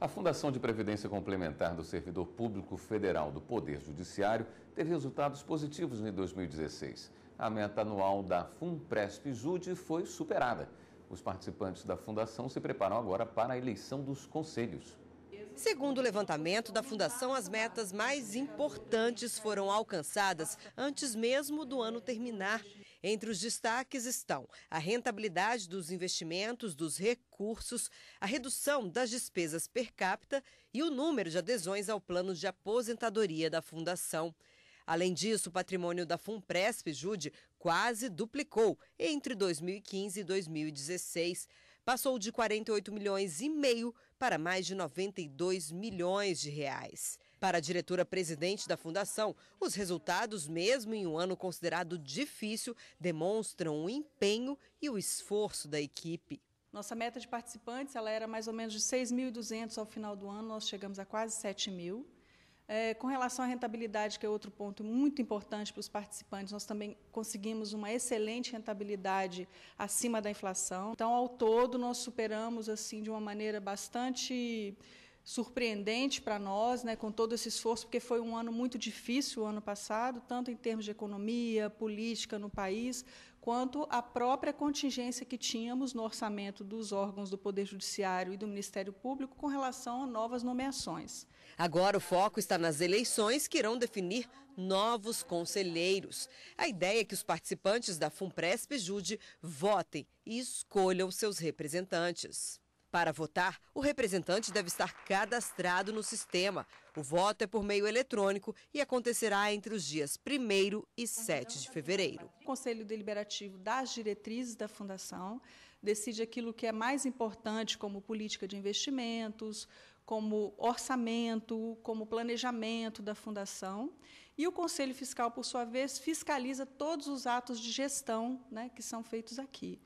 A Fundação de Previdência Complementar do Servidor Público Federal do Poder Judiciário teve resultados positivos em 2016. A meta anual da FUNPRESP Jude foi superada. Os participantes da fundação se preparam agora para a eleição dos conselhos. Segundo o levantamento da Fundação, as metas mais importantes foram alcançadas antes mesmo do ano terminar. Entre os destaques estão a rentabilidade dos investimentos, dos recursos, a redução das despesas per capita e o número de adesões ao plano de aposentadoria da Fundação. Além disso, o patrimônio da Funpresp Jude quase duplicou entre 2015 e 2016. Passou de 48 milhões e meio para mais de 92 milhões de reais. Para a diretora-presidente da fundação, os resultados, mesmo em um ano considerado difícil, demonstram o empenho e o esforço da equipe. Nossa meta de participantes ela era mais ou menos de 6.200 ao final do ano, nós chegamos a quase 7.000. mil. É, com relação à rentabilidade, que é outro ponto muito importante para os participantes, nós também conseguimos uma excelente rentabilidade acima da inflação. Então, ao todo, nós superamos assim de uma maneira bastante surpreendente para nós, né, com todo esse esforço, porque foi um ano muito difícil o ano passado, tanto em termos de economia, política no país, quanto a própria contingência que tínhamos no orçamento dos órgãos do Poder Judiciário e do Ministério Público com relação a novas nomeações. Agora o foco está nas eleições que irão definir novos conselheiros. A ideia é que os participantes da FUNPRESP Jude votem e escolham seus representantes. Para votar, o representante deve estar cadastrado no sistema. O voto é por meio eletrônico e acontecerá entre os dias 1 e 7 de fevereiro. O Conselho Deliberativo das diretrizes da Fundação decide aquilo que é mais importante, como política de investimentos, como orçamento, como planejamento da Fundação. E o Conselho Fiscal, por sua vez, fiscaliza todos os atos de gestão né, que são feitos aqui.